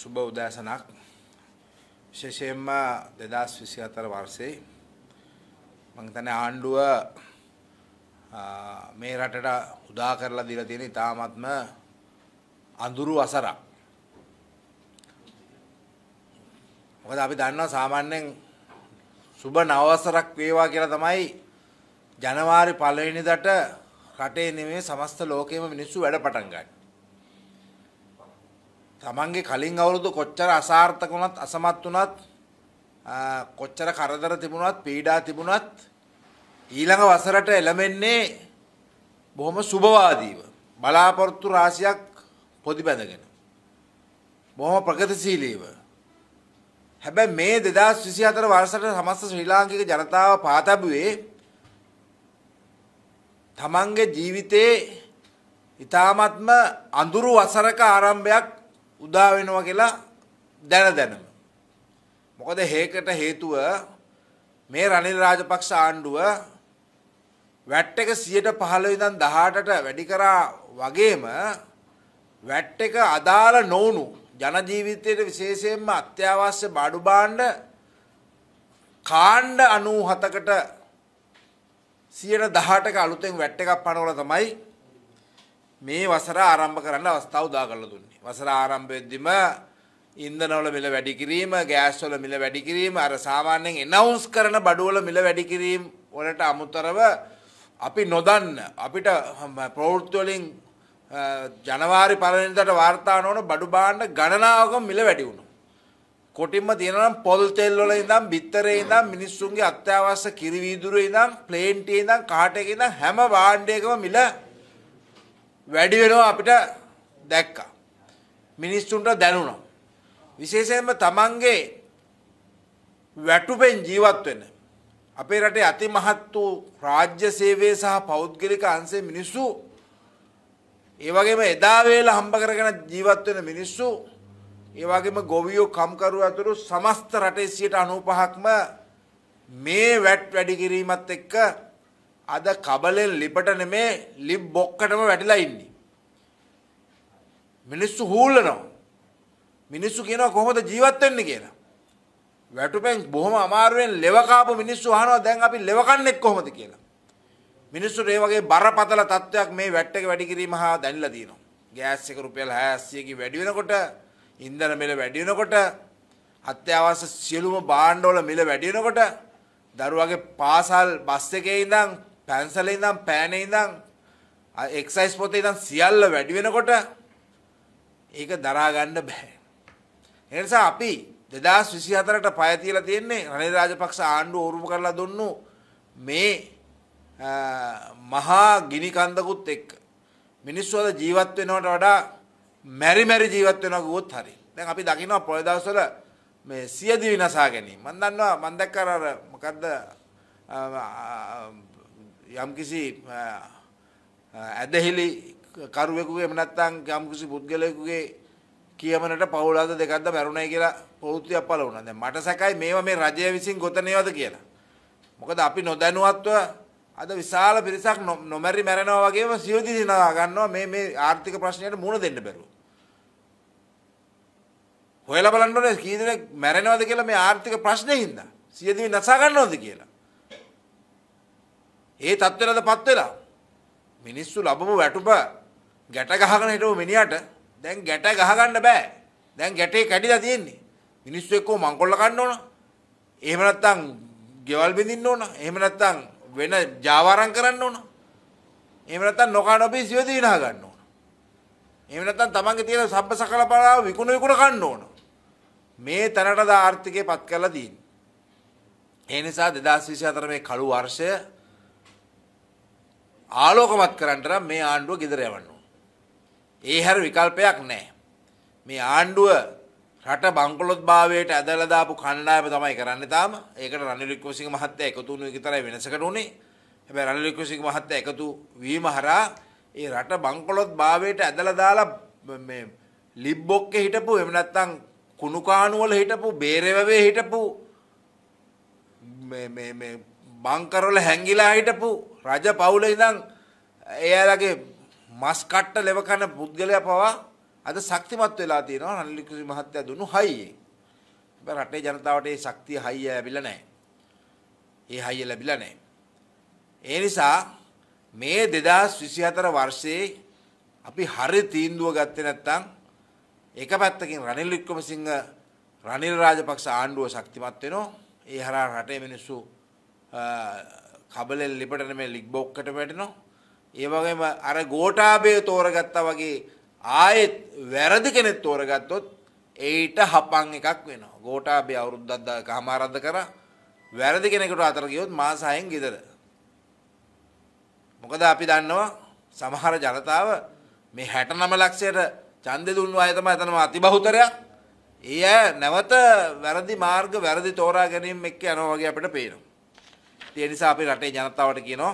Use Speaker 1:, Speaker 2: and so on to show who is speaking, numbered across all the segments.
Speaker 1: සුබ උදෑසනක් විශේෂයෙන්ම 2024 වර්ෂයේ මම හිතන්නේ ආණ්ඩුව මේ රටට උදා කරලා දීලා තියෙන ඉතාමත්ම අඳුරු වසරක්. මොකද අපි දන්නවා සාමාන්‍යයෙන් සුබ නවවසරක් වේවා කියලා තමයි ජනවාරි පළවෙනිදාට රටේ නෙමෙයි සමස්ත ලෝකෙම මිනිස්සු වැඩ පටන් ගන්නේ. තමන්ගේ කලින් අවුරුදු කොච්චර අසාර්ථක වුණත් අසමත් වුණත් කොච්චර කරදර තිබුණත් පීඩා තිබුණත් ඊළඟ වසරට එළමෙන්නේ බොහොම සුභවාදීව බලාපොරොත්තු රාශියක් පොදි බැඳගෙන බොහොම ප්‍රගතිශීලීව හැබැයි මේ 2024 වර්ෂයට සමස්ත ශ්‍රී ලාංකික ජනතාව පාතබුවේ තමන්ගේ ජීවිතේ ඊ타මත්ම අඳුරු වසරක ආරම්භයක් උදා වෙනවා කියලා දැන දැනම. මොකද හේකට හේතුව මේ රනිල් රාජපක්ෂ ආණ්ඩුව වැට් එක 115 ඉඳන් 18ට වැඩි කරා වගේම වැට් එක අදාළ නොවුණු ජන ජීවිතයේ විශේෂයෙන්ම අත්‍යවශ්‍ය බාඩු භාණ්ඩ කාණ්ඩ 97කට 118ක අලුතෙන් වැට් එකක් පනවලා තමයි මේ වසර ආරම්භ කරන්න අවස්ථාව උදා කරලා දුන්නේ. වසර ආරම්භයේදීම ඉන්ධනවල මිල වැඩි කිරීම, ගෑස්වල මිල වැඩි කිරීම, අර සාමාන්‍යයෙන් ඇනවුන්ස් කරන බඩවල මිල වැඩි කිරීම වලට අමතරව අපි නොදන්න අපිට ප්‍රවෘත්ති වලින් ජනවාරි පළවෙනිදාට වාර්තා නොවන බඩු භාණ්ඩ ගණනාවක මිල වැඩි වුණා. කොටින්ම තියෙනවා නම් පොල් තෙල් වල ඉඳන් බිත්තරේ ඉඳන් මිනිස්සුන්ගේ අත්‍යවශ්‍ය කිරිවීදුරේ ඉඳන් ප්ලේන් ටී ඉඳන් කාට එකේ ඉඳන් හැම භාණ්ඩයකම මිල වැඩි වෙනවා අපිට දැක්කා. මිනිස්සුන්ට දැනුණම්. විශේෂයෙන්ම තමන්ගේ වැටුපෙන් ජීවත් වෙන. අපේ රටේ අති මහත් වූ රාජ්‍ය සේවය සහ පෞද්ගලික අන්සේ මිනිස්සු ඒවගේම එදා වේල හම්බ කරගෙන ජීවත් වෙන මිනිස්සු ඒ වගේම ගොවියෝ කම්කරු ඇතුළු සමස්ත රටේ 95%ක්ම මේ වැට් වැඩි කිරීමත් එක්ක අද කබලෙන් ලිපට නෙමේ ලිප් බොක්කටම වැටිලා ඉන්නේ. මිනිස්සු හූල්ලනවා. මිනිස්සු කියනවා කොහොමද ජීවත් වෙන්නේ කියලා. වැටුපෙන් බොහොම අමාරුවෙන් ලෙව කාපු මිනිස්සු අහනවා දැන් අපි ලෙව කන්නේ කොහොමද කියලා. මිනිස්සුන්ට ඒ වගේ බරපතල තත්ත්වයක් මේ වැට් එක වැඩි කිරීම හා දැනලා තියෙනවා. ගෑස් එක රුපියල් 600කින් වැඩි වෙනකොට ඉන්ධන මිල වැඩි වෙනකොට අත්‍යවශ්‍ය සියලුම භාණ්ඩවල මිල වැඩි වෙනකොට දරුවගේ පාසල් බස් එකේ ඉඳන් පැන්සලේ ඉඳන් පෑනේ ඉඳන් එක්සයිස් පොතේ ඉඳන් සියල්ල වැඩි වෙනකොට ඒක දරා ගන්න බෑ. ඒ නිසා අපි 2024ට පය තියලා තියෙන්නේ රනිල් රාජපක්ෂ ආණ්ඩුව උරුම කරලා දුන්නු මේ මහා ගිනි කන්දකුත් එක්ක මිනිස්සු අද ජීවත් වෙනවට වඩා මැරි මැරි ජීවත් වෙනවා ගොත් හරි. දැන් අපි දකිනවා පොය දවස්වල මේ සියදි විනාශා ගැනීම. මම දන්නවා මම දැක්ක අර මොකද්ද යම්කිසි ඇදහිලි කරුවෙකුගේ එහෙම නැත්නම් යම්කිසි පුද්ගලයෙකුගේ කියමනට පවුල අද දෙකක්ද මැරුණයි කියලා ප්‍රවෘත්තියක් පළ වුණා. දැන් මට සැකයි මේවා මේ රජය විසින් ගොතනේවද කියලා. මොකද අපි නොදැනුවත්ව අද විශාල පිරිසක් නොමැරි මැරෙනවා වගේම සියදිසි නවා ගන්නවා මේ මේ ආර්ථික ප්‍රශ්නයට මුහුණ දෙන්න බැරුව. හොයලා බලන්න ඕනේ කී දෙනෙක් මැරෙනවද කියලා මේ ආර්ථික ප්‍රශ්නේ හින්දා. සියදිවි නසා ගන්නවද කියලා. ඒ තත්ත්වයටදපත් වෙලා මිනිස්සු ලැබපු වැටුප ගැට ගහගෙන හිටපු මිනිහට දැන් ගැට ගහගන්න බෑ. දැන් ගැටේ කැඩිලා තියෙන්නේ. මිනිස්සු එක්කෝ මංකොල්ල කන්න ඕන. එහෙම නැත්නම් ගෙවල් බඳින්න ඕන. එහෙම නැත්නම් වෙන ජාවාරම් කරන්න ඕන. එහෙම නැත්නම් නොකා නොපී සියද විනා ගන්න ඕන. එහෙම නැත්නම් තමන්ගේ තියෙන සබ්බ සකල බලාව විකුණ විකුණ කන්න ඕන. මේ තැනට දා ආර්ථිකය පත් කරලා තියෙන්නේ. ඒ නිසා 2024 මේ කළු වර්ෂය ආලෝකමත් කරන්න මේ ආණ්ඩුව ගෙදර යවන්න ඒ හැර විකල්පයක් නැහැ. මේ ආණ්ඩුව රට බංකොලොත් භාවයට ඇදලා දාපු කණ්ඩායම තමයි කරන්නේ තාම. ඒකට රනිල් වික්‍රමසිංහ මහත්තයා එකතු වුණු එක විතරයි වෙනසකට උනේ. හැබැයි රනිල් වික්‍රමසිංහ මහත්තයා එකතු වීම හරහා ඒ රට බංකොලොත් භාවයට ඇදලා දාලා මේ ලිබ්බොක්කේ හිටපු එහෙම නැත්නම් කුණුකාණු වල හිටපු බේරෙවවේ හිටපු මේ මේ මේ බංකර වල හැංගිලා හිටපු රජ පවුල ඉඳන් එයාලගේ මස් කට්ට ලෙව කන පුද්ගලයා පවා අද ශක්තිමත් වෙලා තියෙනවා රනිල් වික්‍රමසිංහ මහත්තයා දුන්නු හයියෙන්. හැබැයි රටේ ජනතාවට ඒ ශක්තිය හයිය ලැබිලා නැහැ. ඒ හයිය ලැබිලා නැහැ. ඒ නිසා මේ 2024 වර්ෂයේ අපි හරි තීන්දුව ගත්තේ නැත්නම් එක පැත්තකින් රනිල් වික්‍රමසිංහ රනිල් රාජපක්ෂ ආණ්ඩුව ශක්තිමත් වෙනවා. ඒ හරහා රටේ මිනිස්සු කබලෙන් ලිපටන මේ ලිග්බොක්කට වැටෙනවා. ඒ වගේම අර ගෝඨාභය තෝරගත්තා වගේ ආයෙත් වැරදි කෙනෙක් තෝරගත්තොත් ඒට හපන් එකක් වෙනවා. ගෝඨාභය අවුරුද්දක් කමාරද්ද කරා වැරදි කෙනෙකුට අතර ගියොත් මාස 6න් ගෙදර. මොකද අපි දන්නවා සමහර ජනතාව මේ 69 ලක්ෂයට ඡන්දෙ දුන්නු අය තමයි එතනම අතිබහුතරයක්. ඒ අය නැවත වැරදි මාර්ග වැරදි තෝරා ගැනීම එක්ක යනවා වගේ අපිට පේනවා. ඒ නිසා අපේ රටේ ජනතාවට කියනවා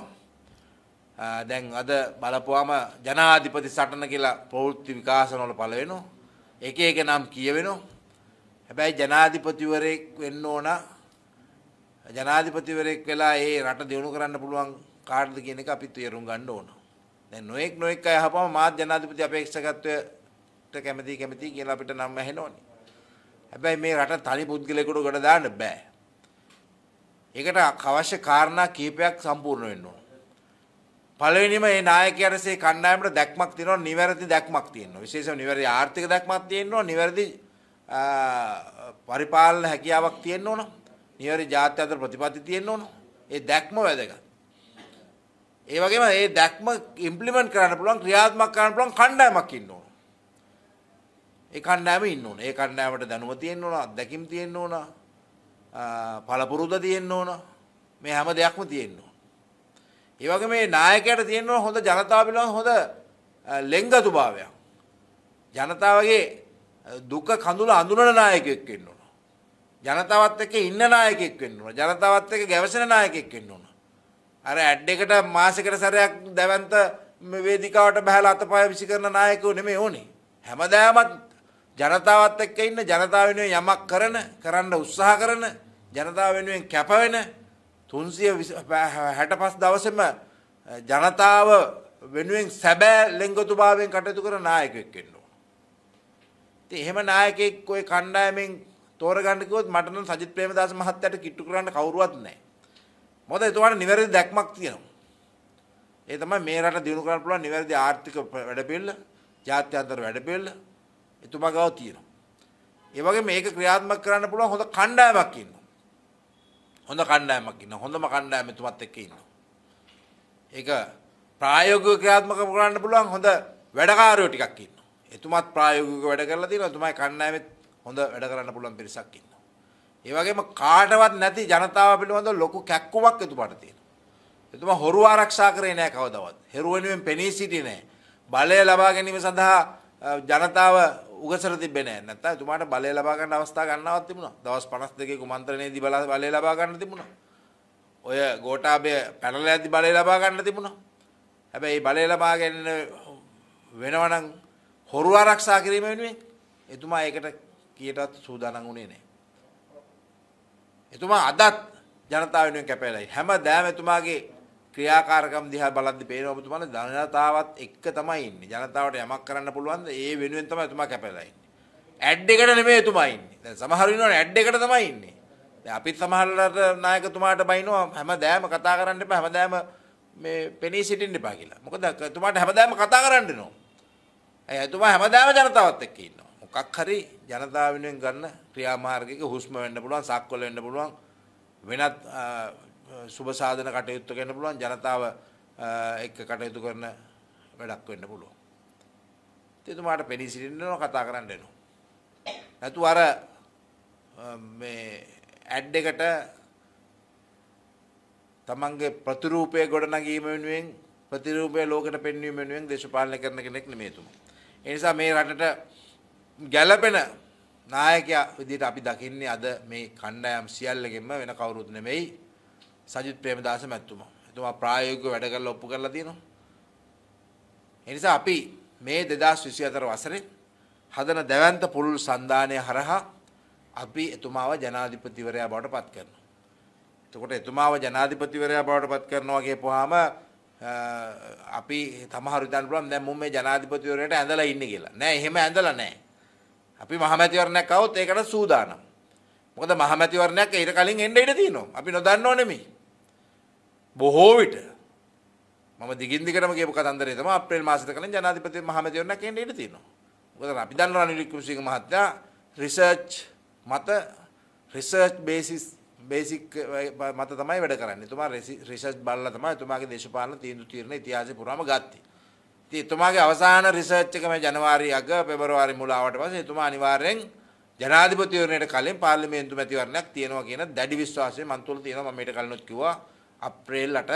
Speaker 1: දැන් අද බලපුවාම ජනාධිපති සටන කියලා ප්‍රවෘත්ති විකාශනවල පළ වෙනවා. එක එක නම් කියවෙනවා. හැබැයි ජනාධිපතිවරයෙක් වෙන්න ඕන ජනාධිපතිවරයෙක් වෙලා ඒ රට දියුණු කරන්න පුළුවන් කාටද කියන එක අපි තේරුම් ගන්න ඕන. දැන් නොඑක් නොඑක් අය අහපම මාත් ජනාධිපති අපේක්ෂකත්වයට කැමති කැමති කියලා අපිට නම් ඇහෙනෝනේ. හැබැයි මේ රට තනි පුද්ගලයෙකුට ගොඩ දාන්න බෑ. ඒකට අවශ්‍ය කාරණා කීපයක් සම්පූර්ණ වෙන්න ඕන. පළවෙනිම මේ නායකයරසේ කණ්ඩායමට දැක්මක් තියෙනවා නිවැරදි දැක්මක් තියෙනවා විශේෂව නිවැරදි ආර්ථික දැක්මක් තියෙනවා නිවැරදි පරිපාලන හැකියාවක් තියෙන්න ඕන නිවැරදි ජාත්‍ය අතර ප්‍රතිපත්ති තියෙන්න ඕන ඒ දැක්ම වැදගත් ඒ වගේම මේ දැක්ම ඉම්ප්ලිමන්ට් කරන්න පුළුවන් ක්‍රියාත්මක කරන්න පුළුවන් කණ්ඩායමක් ඉන්න ඕන ඒ කණ්ඩායම ඉන්න ඕන ඒ කණ්ඩායමට දැනුම තියෙන්න ඕන අත්දැකීම් තියෙන්න ඕන පළපුරුද තියෙන්න ඕන මේ හැම දෙයක්ම තියෙන්න ඕන ඒ වගේ මේ නායකයාට තියෙනවා හොඳ ජනතාව පිළිබඳ හොඳ ලෙන්ගතුභාවයක්. ජනතාවගේ දුක කඳුල අඳුනන නායකයෙක් වෙන්න ඕන. ජනතාවත් එක්ක ඉන්න නායකයෙක් වෙන්න ඕන. ජනතාවත් එක්ක ගැවසෙන නායකයෙක් වෙන්න ඕන. අර ඇඩ් එකට මාසෙකට සැරයක් දැවන්ත වේදිකාවට බහලා අතපය විසි කරන නායකයෝ නෙමෙයි ඕනේ. හැමදාමත් ජනතාවත් එක්ක ඉන්න ජනතාව වෙනුවෙන් යමක් කරන, කරන්න උත්සාහ කරන, ජනතාව වෙනුවෙන් කැප වෙන තුන්සිය හැටපස් දවසම ජනතාව වෙනුවෙන් සැබෑ ලෙංගතුභාවෙන් කටයුතු කර නායකෙක් කෙන්නවා. ති එහෙම නායකෙක් ඔය කණ්ඩායමෙන් තෝරගන්නකොත් මටන සජිත් ප්‍රේමදාස මහත්තයට කිට්ටු කරන්න කවුරුවත් නෑ. මොද එතුවාට නිවැරදි දැක්මක් තියෙනවා. ඒ තමයි මේ රට දියුණු කරන්න පුළුවන් නිවැරදි ආර්ථික වැඩපිළිවෙල, ජාත්‍යන්තර වැඩපිළිවෙල එතුමා ගාව තියෙනවා. ඒ වගේ මේක ක්‍රියාත්මක කරන්න පුළුවන් හොඳ කණ්ඩායමක් ඉන්නවා. හොඳ කණ්ඩායමක් ඉන්න හොඳම කණ්ඩායම මෙතුමත් එක්ක ඉන්න. ඒක ප්‍රායෝගිකව ක්‍රියාත්මක කරන්න පුළුවන් හොඳ වැඩකාරයෝ ටිකක් ඉන්න. එතුමත් ප්‍රායෝගිකව වැඩ කරලා තියෙනවා. එතුමයි කණ්ඩායමෙත් හොඳ වැඩ කරන්න පුළුවන් පිරිසක් ඉන්න. ඒ වගේම කාටවත් නැති ජනතාව පිළිබඳව ලොකු කැක්කුමක් එතුමාට තියෙනවා. එතුමා හොරු ආරක්ෂා කරේ නැහැ කවදාවත්. හෙරුවෙනුවෙන් පෙනී සිටියේ නැහැ. බලය ලබා ගැනීම සඳහා ජනතාව උගසර තිබ්බේ නැහැ. නැත්තම් එතුමාට බලය ලබා ගන්න අවස්ථා ගන්නවත් තිබුණා. දවස් 52 කුමන්ත්‍රණයේදී බල බලය ලබා ගන්න තිබුණා. ඔය ගෝඨාභය පැනලෑදී බලය ලබා ගන්න තිබුණා. හැබැයි බලය ලබා ගැනීම වෙනවනම් හොරු ආරක්ෂා කිරීම වෙනුවෙන් එතුමා ඒකට කීයටවත් සූදානම් වුණේ නැහැ. එතුමා අදත් ජනතාව වෙනුවෙන් කැපෙලායි. හැමදාම එතුමාගේ ක්‍රියාකාරකම් දිහා බලද්දි පේනවා ඔබතුමාල ජනතාවත් එක්ක තමයි ඉන්නේ. ජනතාවට යමක් කරන්න පුළුවන්ද? ඒ වෙනුවෙන් තමයි එතුමා කැපලා ඉන්නේ. ඇඩ් එකට නෙමෙයි එතුමා ඉන්නේ. දැන් සමහරු ඉන්නවනේ ඇඩ් එකට තමයි ඉන්නේ. දැන් අපිත් සමහරලාට නායකතුමාට බයිනවා හැමදාම කතා කරන්න එපා හැමදාම මේ පෙනී සිටින්න එපා කියලා. මොකද එතුමාට හැමදාම කතා කරන්න නෝ. ඇයි එතුමා හැමදාම ජනතාවත් එක්ක ඉන්නවා. මොකක් හරි ජනතාව වෙනුවෙන් ගන්න ක්‍රියාමාර්ගයක හුස්ම වෙන්න පුළුවන්, සක්වල වෙන්න පුළුවන් වෙනත් සුබසාධන කටයුත්තු කරන්න පුළුවන් ජනතාව එක්ක කටයුතු කරන වැඩක් වෙන්න පුළුවන්. එතුමාට පෙනී සිටින්නව කතා කරන්න එනවා. නැතු අර මේ ඇඩ් එකට තමන්ගේ ප්‍රතිරූපය ගොඩනගීම වෙනුවෙන් ප්‍රතිරූපය ලෝකට පෙන්වීම වෙනුවෙන් දේශපාලනය කරන කෙනෙක් නෙමෙයි එතුමා. ඒ නිසා මේ රටට ගැළපෙන නායකයා විදිහට අපි දකින්නේ අද මේ කණ්ඩායම් සියල්ලගෙම වෙන කවුරුත් නෙමෙයි සජිත් ප්‍රේමදාස මැතිතුමා. එතුමා ප්‍රායෝගිකව වැඩ කරලා ඔප්පු කරලා තියෙනවා. ඒ නිසා අපි මේ 2024 වසරේ හදන දැවැන්ත පුළුල් සන්ධානය හරහා අපි එතුමාව ජනාධිපතිවරයා බවට පත් කරනවා. එතකොට එතුමාව ජනාධිපතිවරයා බවට පත් කරනවා කියපුවාම අපි තමහරු හිතන්න පුළුවන් දැන් මුම් මේ ජනාධිපතිවරයාට ඇඳලා ඉන්නේ කියලා. නෑ එහෙම ඇඳලා නෑ. අපි මහමැතිවරණයක් આવොත් ඒකට සූදානම්. මොකද මහමැතිවරණයක් ඊට කලින් එන්න ඉඩ තියෙනවා. අපි නොදන්නව නෙමෙයි. බොහෝ විට මම දිගින් දිගටම කියපු කතන්දරේ තමයි අප්‍රේල් මාසෙට කලින් ජනාධිපති මහමැතිවරණ කේන්දරේ ඉඳ තියෙනවා. මොකද අපි දන්නවා අනිල් වික්‍රමසිංහ මහත්තයා රිසර්ච් මත රිසර්ච් බේසිස් බේසික් මත තමයි වැඩ කරන්නේ. එතුමා රිසර්ච් බලලා තමයි එතුමාගේ දේශපාලන තීන්දුව తీරන ඉතිහාසය පුරාම ගත්තේ. ඉතින් එතුමාගේ අවසාන රිසර්ච් එක මේ ජනවාරි අග පෙබරවාරි මුලාවට පස්සේ එතුමා අනිවාර්යෙන් ජනාධිපතිවරණයට කලින් පාර්ලිමේන්තු මැතිවරණයක් තියෙනවා කියන දැඩි විශ්වාසය මන් තුළ තියෙනවා මම මේට කලිනුත් කිව්වා. අප්‍රේල්ලට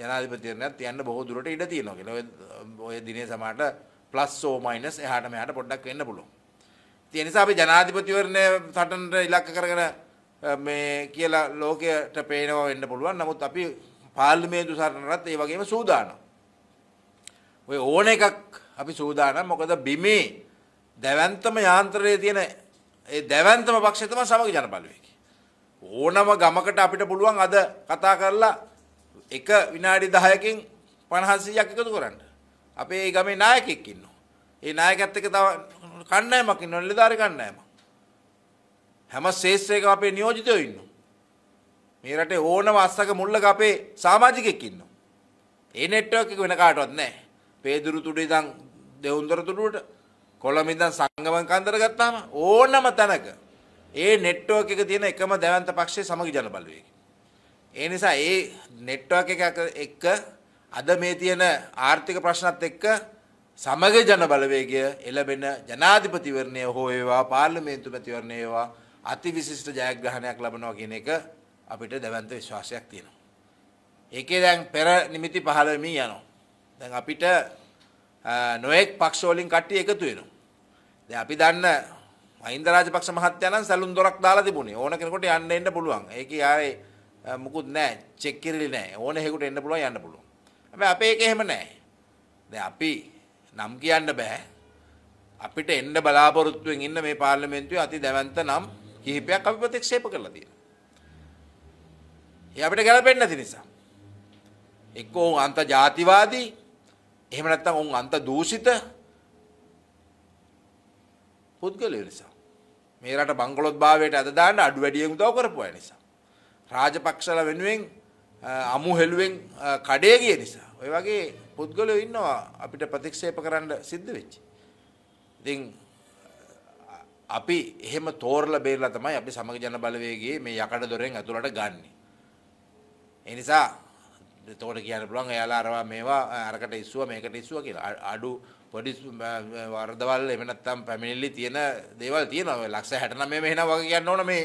Speaker 1: ජනාධිපතිරණයක් යන්න බොහෝ දුරට ඉඩ තියෙනවා කියලා. ඔය දිනේ සමහරට ප්ලස් ඕ මයිනස් එහාට මෙහාට පොඩ්ඩක් වෙන්න පුළුවන්. ඒ නිසා අපි ජනාධිපතිවරණය සටනට ඉලක්ක කරගෙන මේ කියලා ලෝකයට පේනවා වෙන්න පුළුවන්. නමුත් අපි පාර්ලිමේන්තු සටනටත් ඒ වගේම සූදානම්. ඔය ඕන එකක් අපි සූදානම්. මොකද බිමේ දැවැන්තම යාන්ත්‍රයේ තියෙන ඒ දැවැන්තම පක්ෂය තමයි සමග ජනපළුවේ. ඕනම ගමකට අපිට පුළුවන් අද කතා කරලා එක විනාඩි 10කින් 500ක් එකතු කරන්න. අපේ ඒ ගමේ නායකයෙක් ඉන්නවා. ඒ නායකයත් එක්ක තව කණ්ඩායමක් ඉන්නවා නිලධාරි කණ්ඩායමක්. හැම ශේෂ්ත්‍රයකම අපේ නියෝජිතයෝ ඉන්නවා. මේ රටේ ඕනම අස්සක මුල්ලක අපේ සමාජිකයෙක් ඉන්නවා. ඒ නෙට්වර්ක් එක වෙන කාටවත් නැහැ. පේදුරු තුඩේ ඉඳන් දෙවුන්දර තුඩුවට කොළඹ ඉඳන් සංගමන් කන්දර ගත්තාම ඕනම තැනක ඒ නෙට්වර්ක් එක තියෙන එකම දැවන්ත පක්ෂයේ සමගි ජන බලවේගය. ඒ නිසා ඒ නෙට්වර්ක් එක එක්ක අද මේ තියෙන ආර්ථික ප්‍රශ්නත් එක්ක සමග ජන බලවේගය එළබෙන ජනාධිපතිවරණය හෝ වේවා පාර්ලිමේන්තු මැතිවරණය වේවා අතිවිශිෂ්ට ජයග්‍රහණයක් ලබනවා කියන එක අපිට දැවන්ත විශ්වාසයක් තියෙනවා. ඒකේ දැන් පෙර නිමිති 15 වෙමින් යනවා. දැන් අපිට නොඑක් පක්ෂ වලින් කට්ටිය එකතු වෙනවා. දැන් අපි දන්න මහින්ද රාජපක්ෂ මහත්තයා නම් සැලුම් දොරක් දාලා තිබුණේ. ඕන කෙනෙකුට යන්න එන්න පුළුවන්. ඒකේ ආයේ මුකුත් නැහැ. චෙක් කිරිලි නැහැ. ඕන හේකට එන්න පුළුවන් යන්න පුළුවන්. හැබැයි අපේ එක එහෙම නැහැ. දැන් අපි නම් කියන්න බෑ. අපිට එන්න බලාපොරොත්තුෙන් ඉන්න මේ පාර්ලිමේන්තුවේ අති දැවැන්ත නම් කිහිපයක් අපි ප්‍රතික්ෂේප කරලා තියෙනවා. ඒ අපිට ගැලපෙන්නේ නැති නිසා. එක්කෝ උන් අන්ත ජාතිවාදී එහෙම නැත්නම් උන් අන්ත දූෂිත පුද්ගලයෝ නිසා. මේ රට බංකොලොත් භාවයට අද දාන්න අඩු වැඩියෙන් උදව් කරපු අය නිසා. රාජපක්ෂලා වෙනුවෙන් අමු හෙළුවෙන් කඩේ ගිය නිසා. ඔය වගේ පුද්ගලයෝ ඉන්නවා අපිට ප්‍රතික්ෂේප කරන්න සිද්ධ වෙච්ච. ඉතින් අපි එහෙම තෝරලා බේරලා තමයි අපි සමග ජන බලවේගයේ මේ යකඩ දොරෙන් ඇතුළට ගන්නෙ. ඒ නිසා එතකොට කියන්න පුළුවන් එයාලා අරවා මේවා අරකට ඉස්සුවා මේකට ඉස්සුවා කියලා. අඩු පොඩි වර්ධවල් එහෙම නැත්නම් පැමිණිලි තියෙන දේවල් තියෙනවා. ලක්ෂ 69 මෙහෙනම් වගේ කියන්න ඕන මේ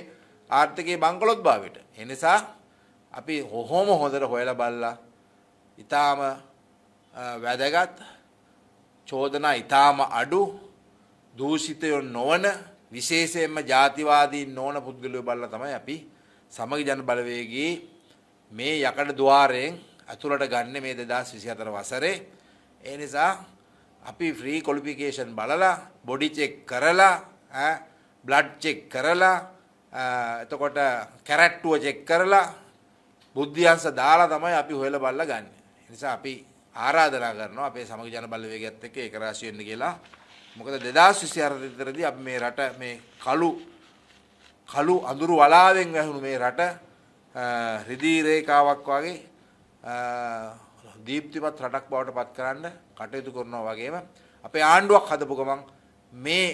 Speaker 1: ආර්ථිකයේ බංකොලොත් භාවයට. ඒ නිසා අපි කොහොම හොඳට හොයලා බලලා ඊටාම වැදගත් චෝදනා ඊටාම අඩු දූෂිතයෝ නොවන විශේෂයෙන්ම ජාතිවාදීන් නොවන පුද්ගලයෝ බලලා තමයි අපි සමගි ජන බලවේගී මේ යකඩ ద్వාරයෙන් අතුලට ගන්න මේ 2024 වසරේ ඒ නිසා අපි ෆ්‍රී කොලිෆිකේෂන් බලලා බොඩි චෙක් කරලා ඈ බ්ලඩ් චෙක් කරලා එතකොට කැරට්ටුව චෙක් කරලා බුද්ධියංශ දාලා තමයි අපි හොයලා බලලා ගන්න. නිසා අපි ආරාධනා කරනවා අපේ සමග ජන බලවේගයත් එක්ක ඒක රාශිය වෙන්න කියලා. මොකද 2024 විතරදී අපි මේ රට මේ කළු කළු අඳුරු වලාවෙන් වැහුණු මේ රට රිදී රේඛාවක් වගේ දීප්තිමත් රටක් බවට පත් කරන්න කටයුතු කරනවා වගේම අපේ ආණ්ඩුවක් හදපු ගමන් මේ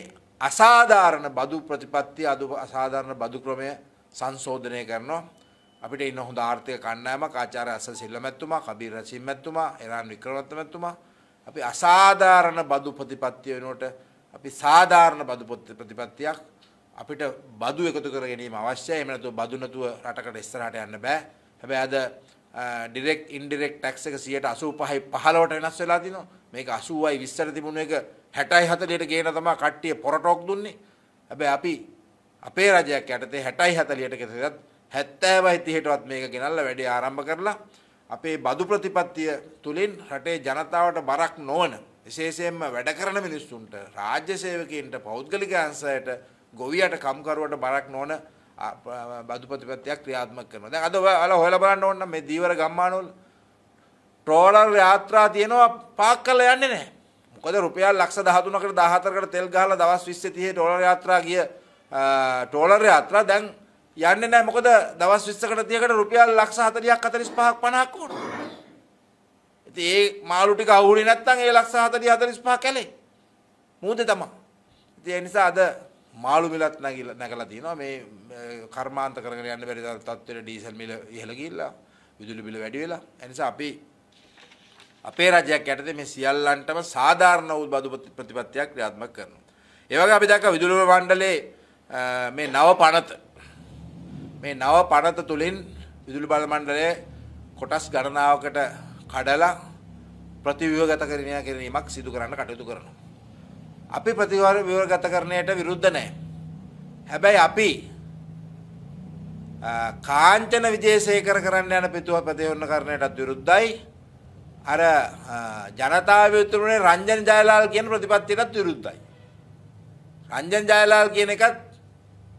Speaker 1: අසාධාරණ බදු ප්‍රතිපත්තිය අදු අසාධාරණ බදු ක්‍රමය සංශෝධනය කරනවා අපිට ඉන්න හොඳ ආර්ථික කණ්ඩායමක් ආචාර්ය අසල් සිල්ලමැතිතුමා කබීර් රසීම් මැතිතුමා එරාන් වික්‍රමරත්න මැතිතුමා අපි අසාධාරණ බදු ප්‍රතිපත්තිය වෙනුවට අපි සාධාරණ බදු ප්‍රතිපත්තියක් අපිට බදු එකතු කර ගැනීම අවශ්‍යයි එහෙම නැත්නම් බදු නැතුව රටකට ඉස්සරහට යන්න බෑ හැබැයි අද ඩිරෙක් ඉන්ඩිරෙක් ටැක්ස් එක 185යි 15ට වෙනස් වෙලා තිනවා. මේක 80යි 20ට තිබුණ එක 60යි 40ට ගේන තමයි කට්ටිය පොරටෝක් දුන්නේ. හැබැයි අපි අපේ රජයක් යටතේ 60යි 40ට ගෙතෙදත් 70යි 30ටවත් මේක ගෙනල්ලා වැඩේ ආරම්භ කරලා අපේ බදු ප්‍රතිපත්තිය තුලින් රටේ ජනතාවට බරක් නොවන විශේෂයෙන්ම වැඩ කරන මිනිස්සුන්ට රාජ්‍ය සේවකයන්ට පෞද්ගලික අංශයට ගොවියට කම්කරුවට බරක් නොවන බදු ප්‍රතිපත්තියක් ක්‍රියාත්මක කරනවා. දැන් අද ඔයාලා හොයලා බලන්න ඕන නම් මේ දීවර ගම්මානවල ට්‍රෝලර් යාත්‍රා තියෙනවා පාක් කරලා යන්නේ නැහැ. මොකද රුපියල් ලක්ෂ 13කට 14කට තෙල් ගහලා දවස් 20 30 ට්‍රෝලර් යාත්‍රා ගිය ට්‍රෝලර් යාත්‍රා දැන් යන්නේ නැහැ මොකද දවස් 20කට 30කට රුපියල් ලක්ෂ 40ක් 45ක් 50ක් ඕන. ඉතින් ඒ මාළු ටික අහුුනේ නැත්නම් ඒ ලක්ෂ 40 45 කැලේ. මූදේ තමයි. ඉතින් ඒ නිසා අද මාළු මිලත් නැගිලා නැගලා තිනවා මේ කර්මාන්ත කරගෙන යන්න බැරි තත්ත්වෙට ඩීසල් මිල ඉහළ ගිහිල්ලා විදුලි බිල වැඩි වෙලා ඒ නිසා අපි අපේ රජයක් යටතේ මේ සියල්ලන්ටම සාධාරණ වූ බදු ප්‍රතිපත්තියක් ක්‍රියාත්මක කරනවා. ඒ වගේ අපි දැක්ක විදුලි මණ්ඩලයේ මේ නව පනත මේ නව පනත තුලින් විදුලි බල මණ්ඩලයේ කොටස් ගණනාවකට කඩලා ප්‍රතිව්‍යුහගත කිරීමක් සිදු කරන්න කටයුතු කරනවා. අපි ප්‍රතිවර විවරගතකරණයට විරුද්ධ නැහැ. හැබැයි අපි කාංචන විජේසේකර කරන්න යන පිතුව ප්‍රතිවරණකරණයටත් විරුද්ධයි. අර ජනතාව විතුරුනේ රංජන ජයලාල් කියන ප්‍රතිපත්තියටත් විරුද්ධයි. රංජන ජයලාල් කියන එකත්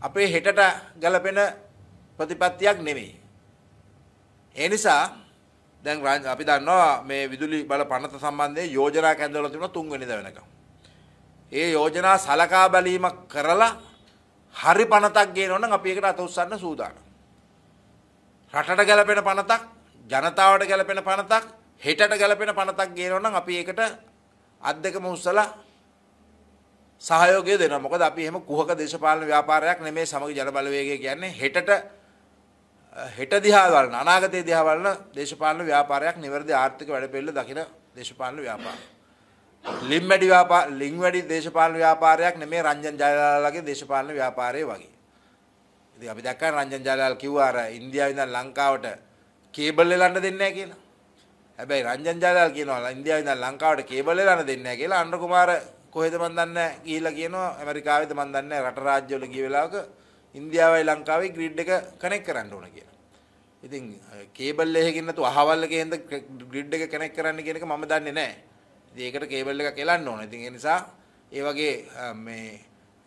Speaker 1: අපේ හෙටට ගලපෙන ප්‍රතිපත්තියක් නෙමෙයි. ඒ නිසා දැන් අපි දන්නවා මේ විදුලි බල පනත සම්බන්ධයෙන් යෝජනා කැඳවලා තිබුණා තුන්වෙනිද වෙනකම්. ඒ යෝජනා සලකා බැලීමක් කරලා හරි පනතක් ගේනවන අපි එකට අත උස්සන්න සූදානම්. රටට ගැලපෙන පනතක්, ජනතාවට ගැලපෙන පනතක්, හෙටට ගැලපෙන පනතක් ගේනවනම් අපි ඒකට අත් දෙකම උස්සලා සහයෝගය දෙනවා. මොකද අපි එහෙම කුහක දේශපාලන ව්‍යාපාරයක් නෙමේ සමග ජන බලවේගය කියන්නේ හෙටට හෙට දිහා බලන අනාගතයේ දිහා බලන දේශපාලන ව්‍යාපාරයක් නිවැරදි ආර්ථික වැඩපිළිවෙළ දකින දේශපාලන ව්‍යාපාරයක්. ලිම් වැඩි ව්‍යාපාර ලිම් වැඩි දේශපාලන ව්‍යාපාරයක් නෙමේ රංජන් ජයලාලගේ දේශපාලන ව්‍යාපාරය වගේ. ඉතින් අපි දැක්කා රංජන් ජයලාල් කිව්වා අර ඉන්දියාවේ ඉඳන් ලංකාවට කේබල් එලන්න දෙන්නේ නැහැ කියලා. හැබැයි රංජන් ජයලාල් කියනවා ඉන්දියාවේ ඉඳන් ලංකාවට කේබල් එලන්න දෙන්නේ නැහැ කියලා අනුර කුමාර කොහෙද මන් දන්නේ නැහැ ගිහිල්ලා කියනවා ඇමරිකාවේද මන් දන්නේ නැහැ රට රාජ්‍යවල ගිය වෙලාවක ඉන්දියාවයි ලංකාවයි ග්‍රිඩ් එක කනෙක්ට් කරන්න ඕන කියලා. ඉතින් කේබල් එකකින් නැතු අහවල් එකෙන් ද ග්‍රිඩ් එක කනෙක්ට් කරන්න කියන එක මම දන්නේ නැහැ. ඒකට කේබල් එක කෙලන්න ඕන. ඉතින් ඒ නිසා ඒ වගේ මේ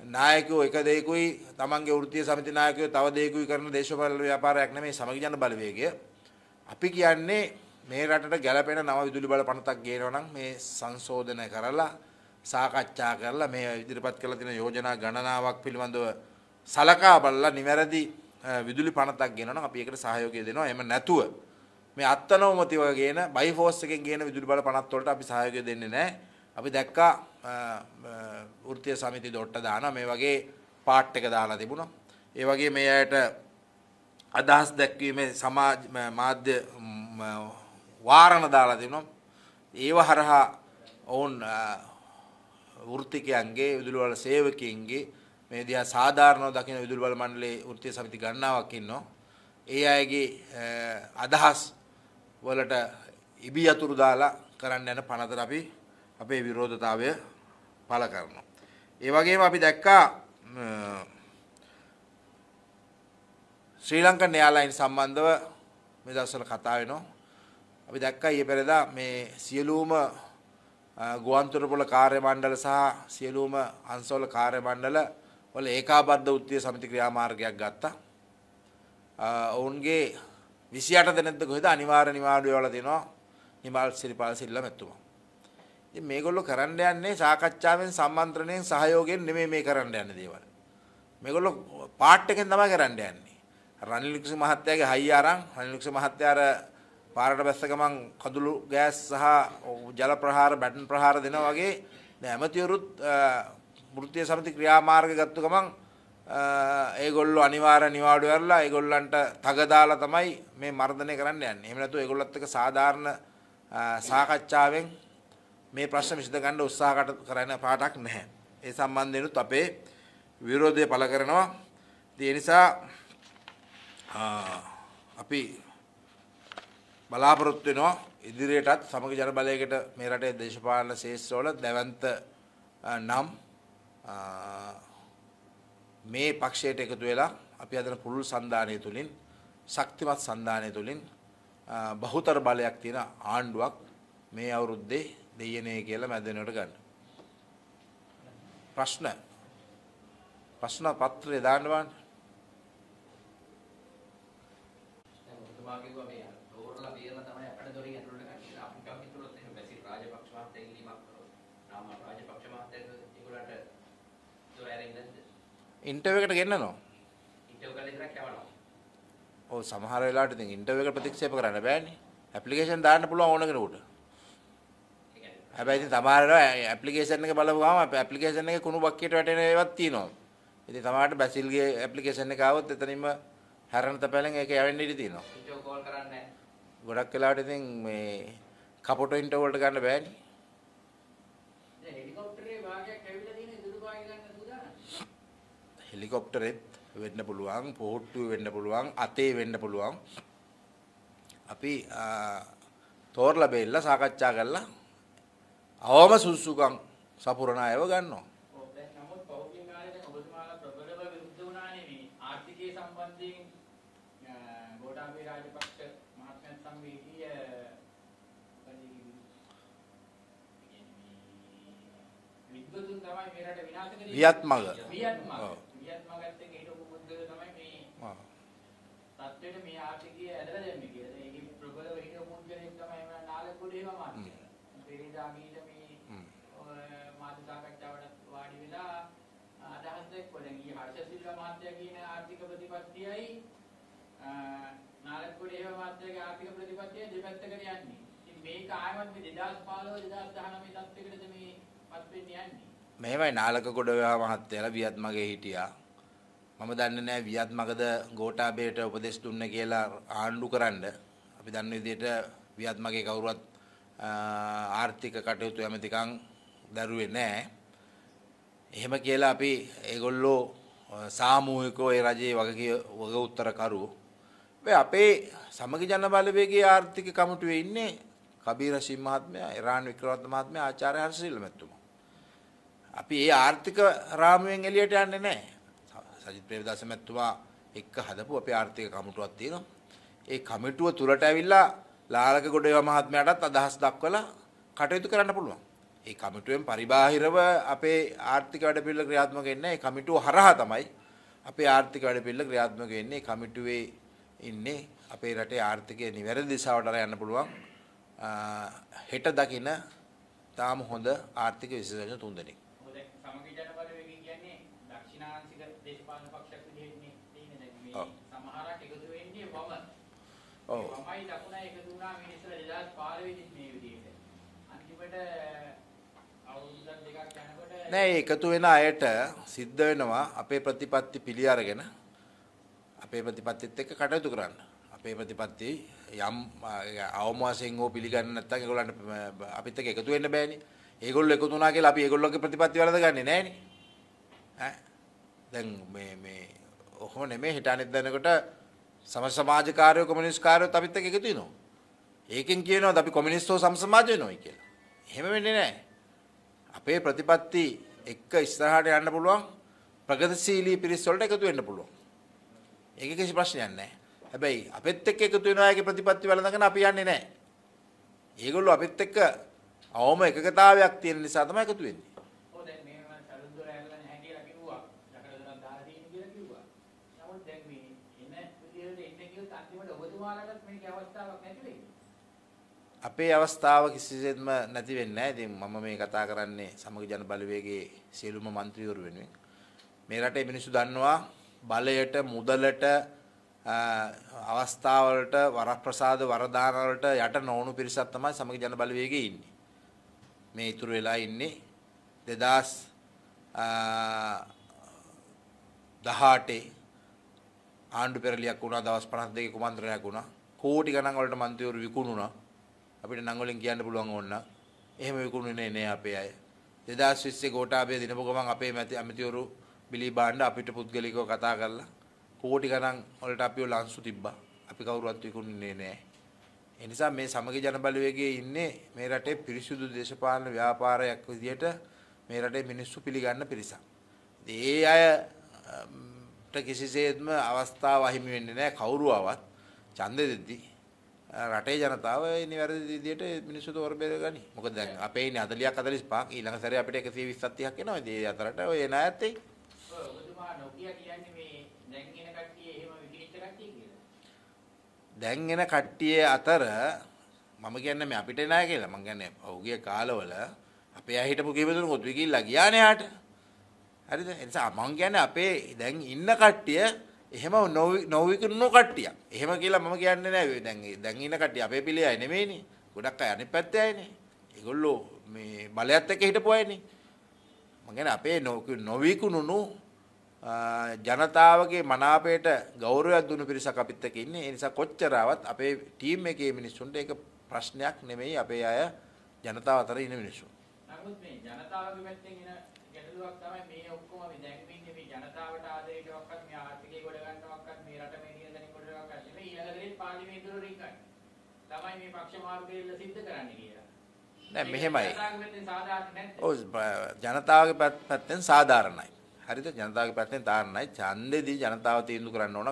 Speaker 1: නායකයෝ එක දෙයකුයි තමන්ගේ වෘත්තීය සමිති නායකයෝ තව දෙයකුයි කරන දේශපාලන ව්‍යාපාරයක් නෙමෙයි සමගි ජන බලවේගය. අපි කියන්නේ මේ රටට ගැළපෙන නව විදුලි බල පනතක් ගේනවා නම් මේ සංශෝධනය කරලා සාකච්ඡා කරලා මේ ඉදිරිපත් කරලා තියෙන යෝජනා ගණනාවක් පිළිබඳව සලකා බලලා නිවැරදි විදුලි පනතක් ගෙනනවා නම් අපි ඒකට සහයෝගය දෙනවා. එහෙම නැතුව මේ අත්තනෝමතිව ගේන බයිෆෝස් එකෙන් ගේන විදුලි බල 50 වලට අපි සහයෝගය දෙන්නේ නැහැ. අපි දැක්කා වෘත්තීය සමිති දොට්ට දානවා මේ වගේ පාට් එක දාලා තිබුණා. ඒ වගේ මේ අයට අදහස් දැක්වීමේ සමාජ මාධ්‍ය වාරණ දාලා තිබුණා. ඒව හරහා ඔවුන් වෘත්තිකයන්ගේ විදුලි බල සේවකයන්ගේ මේ දිහා සාධාරණව දකින විදුලි බල මණ්ඩලයේ වෘත්තීය සමිති ගණනාවක් ඉන්නවා. ඒ අයගේ අදහස් වලට ඉබි අතුරු දාලා කරන්න යන පනතර අපි අපේ විරෝධතාවය පළ කරනවා. ඒ වගේම අපි දැක්කා ශ්‍රී ලංකන් එයාලයින් සම්බන්ධව මේ දවස්වල කතා වෙනවා. අපි දැක්කා ඊයේ පෙරේදා මේ සියලුම ගුවන්තොටුපොළ කාර්ය මණ්ඩල සහ සියලුම අංශවල කාර්ය මණ්ඩල වල ඒකාබද්ධ උත්තිය සමිති ක්‍රියාමාර්ගයක් ගත්තා. ඔවුන්ගේ 28 දෙනෙක්ද කොහෙද අනිවාර්ය නිවාඩු වල දෙනවා නිමාල් සිරිපාල සිල්ලම එතුමා. ඉතින් මේගොල්ලෝ කරන්න යන්නේ සාකච්ඡාවෙන් සම්මන්ත්‍රණයෙන් සහයෝගයෙන් නෙමෙයි මේ කරන්න යන්නේ දේවල්. මේගොල්ලෝ පාට් එකෙන් තමයි කරන්න යන්නේ. රනිල් වික්‍රම මහත්තයාගේ හයිය අරන් රනිල් වික්‍රම මහත්තයා අර පාරට බැස්ස ගමන් කඳුළු ගෑස් සහ ජල ප්‍රහාර බැටන් ප්‍රහාර දෙනවා වගේ දැන් ඇමතිවරුත් වෘත්තීය සමිති ක්‍රියාමාර්ග ගත්ත ගමන් ඒගොල්ලෝ අනිවාර්ය නිවාඩු කරලා ඒගොල්ලන්ට තග දාලා තමයි මේ මර්ධනය කරන්න යන්නේ. එහෙම නැතුව ඒගොල්ලොත් එක්ක සාධාරණ සාකච්ඡාවෙන් මේ ප්‍රශ්න විසඳ ගන්න උත්සාහ කරන පාටක් නැහැ. ඒ සම්බන්ධයෙන්ත් අපේ විරෝධය පළ කරනවා. ඒ නිසා අපි බලාපොරොත්තු වෙනවා ඉදිරියටත් සමග ජනබලයකට මේ රටේ දේශපාලන ශේෂ්ත්‍රවල දැවන්ත නම් මේ පක්ෂයට එකතු වෙලා අපි හදන පුළුල් සන්ධානය තුළින් ශක්තිමත් සන්ධානය තුළින් බහුතර බලයක් තියෙන ආණ්ඩුවක් මේ අවුරුද්දේ දෙයනේ කියලා මැදනට ගන්න. ප්‍රශ්න ප්‍රශ්න පත්‍රය දාන්න බලන්න. ඉන්ටර්වයු එකට ගෙන්නනවා.
Speaker 2: ඉන්ටර්වයු කරලා ඉතරක් යවනවා.
Speaker 1: ඔව් සමහර වෙලාවට ඉතින් ඉන්ටර්වයු එකට ප්‍රතික්ෂේප කරන්න බෑනේ. ඇප්ලිකේෂන් දාන්න පුළුවන් ඕන කෙනෙකුට. හැබැයි ඉතින් සමහර වෙලාවට ඇප්ලිකේෂන් එක බලපුවාම ඇප්ලිකේෂන් එකේ කුණු බක්කියට වැටෙන ඒවාත් තියෙනවා. ඉතින් සමහරට බැසිල්ගේ ඇප්ලිකේෂන් එක ආවොත් එතනින්ම හැරෙන තැපැලෙන් ඒක යවෙන්න ඉඩ තියෙනවා. ඉන්ටර්වයු කෝල් කරන්නේ නැහැ. ගොඩක් වෙලාවට ඉතින් මේ කපොටෝ ඉන්ටර්වයු වලට ගන්න බෑනේ. හෙලිකොප්ටරෙත් වෙන්න පුළුවන් පෝට්ටුව වෙන්න පුළුවන් අතේ වෙන්න පුළුවන් අපි තෝරලා බෙල්ල සාකච්ඡා කරලා අවම සුසුකම් සපුරන අයව ගන්නවා
Speaker 2: වියත්මග වියත්මග පැත්තෙන් හිටපු බුද්ධ තමයි මේ තත්ත්වයට මේ ආර්ථිකය ඇදලා දැම්මේ කියලා. ඒකේ ප්‍රබල වෙන පුද්ගලෙක් තමයි මම නාලකොඩේම මාත්‍ය. පෙරේදා මීට මේ මාධ්‍යතා කට්ටවට වාඩි වෙලා අදහස් දැක්වලා ගියේ හර්ෂ සිල්වා මාත්‍ය කියන ආර්ථික ප්‍රතිපත්තියයි නාලකොඩේම මාත්‍යගේ ආර්ථික ප්‍රතිපත්තිය දෙපැත්තකට යන්නේ. ඉතින් මේක ආයමත් මේ 2015 2019
Speaker 1: තත්ත්වයකටද මේපත් වෙන්නේ යන්නේ. මෙහෙමයි නාලක ගොඩ මහත්තයලා වියත් මගේ හිටියා. මම දන්නේ නැහැ වියත් මගද ගෝඨාභයට උපදෙස් දුන්න කියලා ආණ්ඩු කරන්න. අපි දන්න විදිහට වියත් මගේ කවුරුවත් ආර්ථික කටයුතු ඇමතිකම් දරුවේ නැහැ. එහෙම කියලා අපි ඒගොල්ලෝ සාමූහිකව ඒ රජයේ වගකීම වග උත්තර කරු. වෙයි අපේ සමගි ජන බලවේගයේ ආර්ථික කමිටුවේ ඉන්නේ කබීර සිංහ මහත්මයා, ඉරාන් වික්‍රමරත්න මහත්මයා, ආචාර්ය හර්ෂිල් මහත්මයා. අපි ඒ ආර්ථික රාමුවෙන් එළියට යන්නේ නැහැ. සජිත් ප්‍රේමදාස මැතිතුමා එක්ක හදපු අපේ ආර්ථික කමිටුවක් තියෙනවා. ඒ කමිටුව තුලට ඇවිල්ලා ලාලක ගොඩේව මහත්මයාටත් අදහස් දක්වලා කටයුතු කරන්න පුළුවන්. ඒ කමිටුවෙන් පරිබාහිරව අපේ ආර්ථික වැඩපිළිවෙල ක්‍රියාත්මක වෙන්නේ ඒ කමිටුව හරහා තමයි අපේ ආර්ථික වැඩපිළිවෙල ක්‍රියාත්මක වෙන්නේ කමිටුවේ ඉන්නේ අපේ රටේ ආර්ථිකය නිවැරදි දිශාවට යන්න පුළුවන් හෙට දකින තාම හොඳ ආර්ථික විශේෂඥ තුන්දෙනෙක්
Speaker 2: ඔව් මමයි දකුණ එකතු වුණා මේ ඉස්සර 2015 දිත් මේ විදිහට
Speaker 1: අන්තිමට අවුරුදු දෙකක් යනකොට නෑ එකතු වෙන අයට සිද්ධ වෙනවා අපේ ප්‍රතිපත්ති පිළි අරගෙන අපේ ප්‍රතිපත්තිත් එක්ක කටයුතු කරන්න. අපේ ප්‍රතිපත්ති යම් අවමාසයෙන් හෝ පිළිගන්නේ නැත්නම් ඒගොල්ලන්ට අපිත් එක්ක එකතු වෙන්න බෑනේ. ඒගොල්ලෝ එකතු වුණා කියලා අපි ඒගොල්ලෝගේ ප්‍රතිපත්ති වලදගන්නේ නෑනේ. ඈ දැන් මේ මේ ඔහොම නෙමෙයි හිතානෙත් දැනකොට සම සමාජකාරය කොමිනිස්කාරය අපිත් එක්ක එකතු වෙනවා. ඒකෙන් කියනවා අපි කොමියුනිස්ට්ෝ සමසමාජ වෙනෝයි කියලා. එහෙම වෙන්නේ නැහැ. අපේ ප්‍රතිපත්ති එක්ක ඉස්සරහට යන්න පුළුවන් ප්‍රගතිශීලී පිරිස් වලට එකතු වෙන්න පුළුවන්. ඒක කිසි ප්‍රශ්නයක් නැහැ. හැබැයි අපෙත් එක්ක එකතු වෙන අයගේ ප්‍රතිපත්ති වළඳගෙන අපි යන්නේ නැහැ. ඒගොල්ලෝ අපිත් එක්ක අවම එකකතාවයක් තියෙන නිසා තමයි එකතු වෙන්නේ. අපේ අවස්ථාව කිසිසේත්ම නැති වෙන්නේ නැහැ. ඉතින් මම මේ කතා කරන්නේ සමග ජන බලවේගයේ සියලුම മന്ത്രിවරු වෙනුවෙන්. මේ රටේ මිනිස්සු දන්නවා බලයට, මුදලට, අවස්ථාවලට, වරප්‍රසාද වරදාන වලට යට නොවුණු පිරිසක් තමයි සමග ජන බලවේගයේ ඉන්නේ. මේ ඉතුරු වෙලා ඉන්නේ 2018 ආණ්ඩු පෙරලියක් වුණා දවස් 52 කුමන්ත්‍රණයක් වුණා. කෝටි ගණන් වලට മന്ത്രിවරු විකුණුණා. අපිට නංගොලින් කියන්න පුළුවන් ඕන්න. එහෙම විකුණුනේ නෑ අපේ අය. 2020 ගෝඨාභය දිනපු ගමන් අපේ ඇමතිවරු බිලී බාණ්ඩ අපිට පුද්ගලිකව කතා කරලා කෝටි ගණන් වලට අපිව ලන්සු තිබ්බා. අපි කවුරුවත් විකුණුනේ නෑ. ඒ නිසා මේ සමගි ජනබලවේගයේ ඉන්නේ මේ රටේ පිරිසුදු දේශපාලන ව්‍යාපාරයක් විදියට මේ රටේ මිනිස්සු පිළිගන්න පිරිසක්. ඒ අයට කිසිසේත්ම අවස්ථාව අහිමි වෙන්නේ නැහැ කවුරුවවත් ඡන්දෙ දෙද්දී. රටේ ජනතාව නිවැරදි විදිහට මිනිස්සු තෝර බේර ගනි. මොකද දැන් අපේ ඉන්නේ 40ක් 45ක් ඊළඟ සැරේ අපිට 120ක් 30ක් එනවා. ඉතින් ඒ අතරට ඔය එන අයත් එයි.
Speaker 2: ඔය ඔබතුමා නොකිය කියන්නේ මේ දැන් එන කට්ටිය එහෙම විකිණිච්ච කට්ටිය කියලා.
Speaker 1: දැන් එන කට්ටිය අතර මම කියන්නේ මේ අපිට නෑ කියලා. මම කියන්නේ ඔහුගේ කාලවල අපේ අය හිටපු කීප දෙනෙකුත් විකිණලා ගියානේ යාට. හරිද? ඒ නිසා මම කියන්නේ අපේ දැන් ඉන්න කට්ටිය එහෙම නොවිකරුණු කට්ටියක්. එහෙම කියලා මම කියන්නේ නෑ. දැන් දැන් ඉන්න කට්ටිය අපේ පිළේ අය නෙමෙයිනේ. ගොඩක් අය අනිත් පැත්තේ අයනේ. ඒගොල්ලෝ මේ බලයත් එක්ක හිටපු අයනේ. මම කියන්නේ අපේ නොවිකුණුණු ජනතාවගේ මනාපයට ගෞරවයක් දුන්න පිරිසක් අපිත් එක්ක ඉන්නේ. ඒ නිසා කොච්චරවත් අපේ ටීම් එකේ මිනිස්සුන්ට ඒක ප්‍රශ්නයක් නෙමෙයි අපේ අය ජනතාව අතර ඉන්න මිනිස්සු.
Speaker 2: නමුත් මේ ජනතාවගේ පැත්තෙන් එන ගැටලුවක් තමයි මේ ඔක්කොම මේ දැන් පාර්ලිමේන්තුවර එකයි. තමයි මේ පක්ෂ මාර්ගයෙන් සිද්ධ කරන්නේ කියලා. නෑ මෙහෙමයි.
Speaker 1: ඔව් ජනතාවගේ පැත්තෙන් සාධාරණයි. හරිද? ජනතාවගේ පැත්තෙන් තාරණයි. ඡන්දෙදී ජනතාව තීන්දුව කරන්න ඕන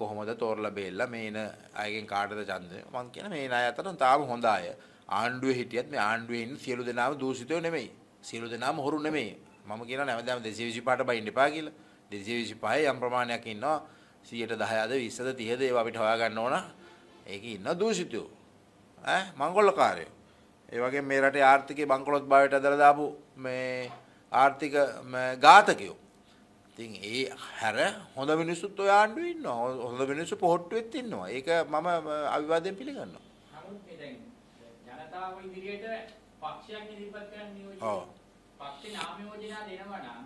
Speaker 1: කොහොමද තෝරලා බේල්ලා මේන අයගෙන් කාටද ඡන්දය? මං කියන මේ අය අතර තාම හොඳ අය. ආණ්ඩුවේ හිටියත් මේ ආණ්ඩුවේ ඉන්න සියලු දෙනාම දූෂිතයෝ නෙමෙයි. සියලු දෙනාම හොරු නෙමෙයි. මම කියනවා නැවදාම 225ට බයින්න එපා කියලා. 225 යම් ප්‍රමාණයක් ඉන්නවා 100ට 10ද 20ද 30ද ඒවා අපිට හොයාගන්න ඕන. ඒකේ ඉන්න දූෂිතයෝ. ඈ මංගොල්ලකාරයෝ. ඒ වගේ මේ රටේ ආර්ථිකයේ බංකොලොත් භාවයට ඇදලා දාපු මේ ආර්ථික ඝාතකයෝ. ඉතින් ඒ හැර හොඳ මිනිස්සුත් ඔය ආණ්ඩුවේ ඉන්නවා. හොඳ මිනිස්සු පොහොට්ටුවෙත් ඉන්නවා. ඒක මම අවිවාදයෙන් පිළිගන්නවා.
Speaker 2: නමුත් මේ දැන් ජනතාව ඉදිරියට පක්ෂයක් ඉදිරිපත් කරන්න නියෝජනය. ඔව්. පක්ෂේ නාම යෝජනා දෙනවා නම්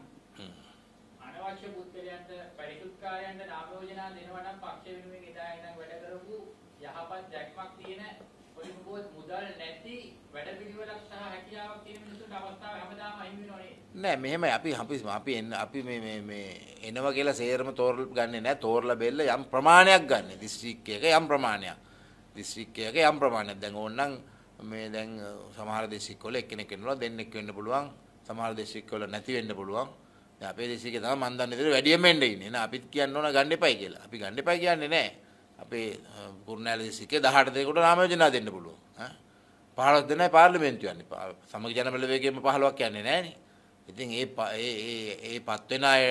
Speaker 2: අනවශ්‍ය පුද්ගලයන්ට වැඩිදුක්කාරයන්ට නාම යෝජනා දෙනවා නම් පක්ෂ වෙනුවෙන් එදා ඉඳන් වැඩ කරපු යහපත් දැක්මක් තියෙන කොලිමුබෝත් මුදල් නැති වැඩපිළිවෙලක් සහ හැකියාවක් තියෙන මිනිසුන්ට අවස්ථාව හැමදාම අහිමි වෙනවනේ
Speaker 1: නෑ මෙහෙම අපි අපි අපි එන්න අපි මේ මේ මේ එනවා කියලා සේරම තෝරලා ගන්නෙ නෑ තෝරලා බෙල්ල යම් ප්‍රමාණයක් ගන්න දිස්ත්‍රික්කයක යම් ප්‍රමාණයක් දිස්ත්‍රික්කයක යම් ප්‍රමාණයක් දැන් ඕනනම් මේ දැන් සමහර දිස්ත්‍රික්කවල එක්කෙනෙක් වෙනවා දෙන්නෙක් වෙන්න පුළුවන් සමහර දිස්ත්‍රික්කවල නැති වෙන්න පුළුවන් අපේ දේශයක තම මන්දන්න විතර වැඩියම එන්න ඉන්නේ නේ අපිත් කියන්න ඕන ගන්න එපයි කියලා. අපි ගන්න එපයි කියන්නේ නැහැ. අපේ කුරුණෑල දේශිකේ 18 දෙනෙකුට නාම යෝජනා දෙන්න පුළුවන්. ඈ 15 දෙනයි පාර්ලිමේන්තුව යන්නේ. සමග ජන බල වේගයෙන්ම 15ක් යන්නේ නැහනේ. ඉතින් ඒ ඒ ඒ ඒ පත් වෙන අය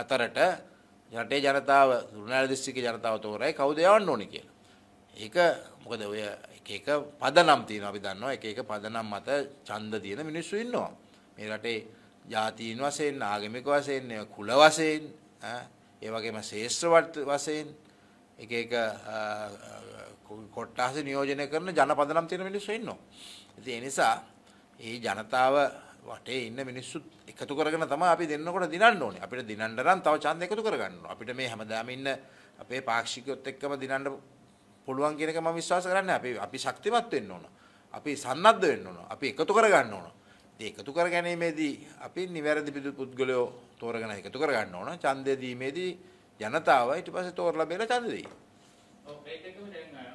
Speaker 1: අතරට රටේ ජනතාව කුරුණෑල දේශිකේ ජනතාව තෝරයි කවුද යවන්න ඕනේ කියලා. ඒක මොකද ඔය එක එක පදනම් තියෙනවා අපි දන්නවා එක එක පදනම් මත ඡන්ද තියෙන මිනිස්සු ඉන්නවා. මේ රටේ ජාතීන් වශයෙන් ආගමික වශයෙන් කුල වශයෙන් ඒ වගේම ශේෂ්ත්‍ර වශයෙන් එක එක කොට්ටාස නියෝජනය කරන ජනපදනම් තියෙන මිනිස්සු ඉන්නවා. ඉතින් ඒ නිසා මේ ජනතාව වටේ ඉන්න මිනිස්සු එකතු කරගෙන තමයි අපි දෙන්නකොට දිනන්න ඕනේ. අපිට දිනන්න නම් තව ඡන්ද එකතු කරගන්න ඕනේ. අපිට මේ හැමදාම ඉන්න අපේ පාක්ෂිකයොත් එක්කම දිනන්න පුළුවන් කියන එක මම විශ්වාස කරන්නේ. අපි අපි ශක්තිමත් වෙන්න ඕන. අපි සන්නද්ධ වෙන්න ඕන. අපි එකතු කරගන්න ඕන. එකතු කර ගැනීමේදී අපි නිවැරදි පුද්ගලයෝ තෝරගෙන එකතු කර ගන්න ඕන. ඡන්දය දීමේදී ජනතාව ඊට පස්සේ තෝරලා බේරලා ඡන්ද දෙයි.
Speaker 2: ඔව් ඒකකම දැන්